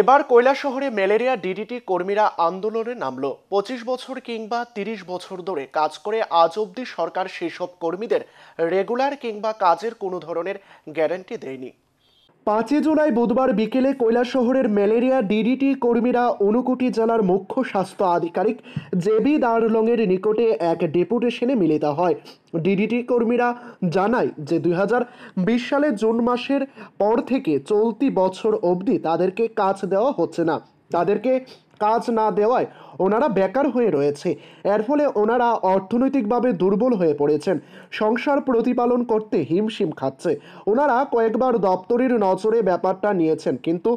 এবার কয়লা শহরে ম্যালেরিয়া ডিডিটি কর্মীরা আন্দোলনে নামল পঁচিশ বছর কিংবা ৩০ বছর ধরে কাজ করে আজ অবধি সরকার সেসব কর্মীদের রেগুলার কিংবা কাজের কোনো ধরনের গ্যারান্টি দেয়নি পাঁচই জুলাই বুধবার বিকেলে শহরের ম্যালেরিয়া ডিডিটি কর্মীরা অনুকুটি জেলার মুখ্য স্বাস্থ্য আধিকারিক জেবি দারলংয়ের নিকটে এক ডেপুটেশনে মিলিত হয় ডিডিটি কর্মীরা জানায় যে দুই সালে জুন মাসের পর থেকে চলতি বছর অবধি তাদেরকে কাজ দেওয়া হচ্ছে না তাদেরকে কাজ না দেওয়ায় ওনারা বেকার হয়ে রয়েছে এর ফলে ওনারা অর্থনৈতিকভাবে দুর্বল হয়ে পড়েছেন সংসার প্রতিপালন করতে হিমশিম খাচ্ছে ওনারা কয়েকবার দপ্তরের নজরে ব্যাপারটা নিয়েছেন কিন্তু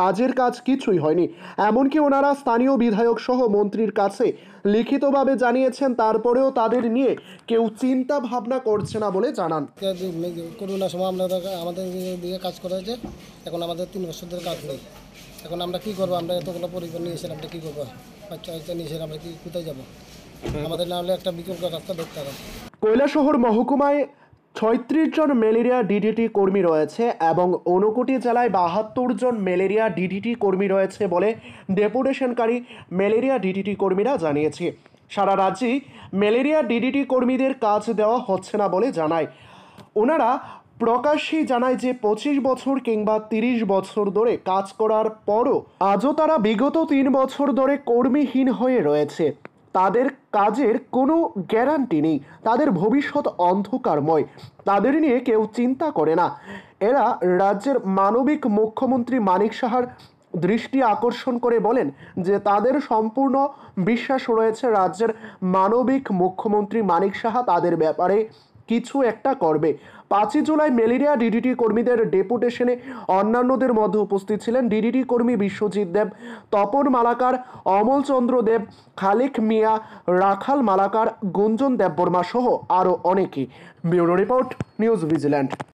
কাজের কাজ কিছুই হয়নি এমনকি ওনারা স্থানীয় বিধায়ক সহ মন্ত্রীর কাছে লিখিতভাবে জানিয়েছেন তারপরেও তাদের নিয়ে কেউ চিন্তা ভাবনা করছে না বলে জানান করোনার সময় আমাদের দিকে কাজ করা হয়েছে এখন আমাদের তিন বছর ধরে কাজ নেই এখন আমরা কি করবো আমরা এতগুলো পরিবার নিয়ে এসে আমরা কী করবো বাচ্চা বাচ্চা নিয়ে এসে আমরা কি কোথায় যাবো আমাদের না হলে একটা বিকল্প রাস্তা দেখতে হবে কৈলাসহর মহকুমায় ছয়ত্রিশ জন ম্যালেরিয়া ডিডিটি কর্মী রয়েছে এবং অনুকোটি জেলায় বাহাত্তর জন ম্যালেরিয়া ডিডিটি কর্মী রয়েছে বলে ডেপুটেশনকারী ম্যালেরিয়া ডিডিটি কর্মীরা জানিয়েছে সারা রাজ্যেই ম্যালেরিয়া ডিডিটি কর্মীদের কাজ দেওয়া হচ্ছে না বলে জানায় ওনারা প্রকাশ্যেই জানায় যে পঁচিশ বছর কিংবা তিরিশ বছর ধরে কাজ করার পরও আজও তারা বিগত তিন বছর ধরে কর্মীহীন হয়ে রয়েছে তাদের কাজের কোনো গ্যারান্টি নেই তাদের ভবিষ্যৎ অন্ধকারময় তাদের নিয়ে কেউ চিন্তা করে না এরা রাজ্যের মানবিক মুখ্যমন্ত্রী মানিক সাহার দৃষ্টি আকর্ষণ করে বলেন যে তাদের সম্পূর্ণ বিশ্বাস রয়েছে রাজ্যের মানবিক মুখ্যমন্ত্রী মানিক সাহা তাদের ব্যাপারে কিছু একটা করবে পাঁচই জুলাই ম্যালেরিয়া ডিডিটি কর্মীদের ডেপুটেশনে অন্যান্যদের মধ্যে উপস্থিত ছিলেন ডিডিটি কর্মী বিশ্বজিৎ দেব তপন মালাকার অমল চন্দ্র দেব খালিক মিয়া রাখাল মালাকার গুঞ্জন দেববর্মা সহ আরও অনেকে ব্যুরো রিপোর্ট নিউজ ভিজিল্যান্ড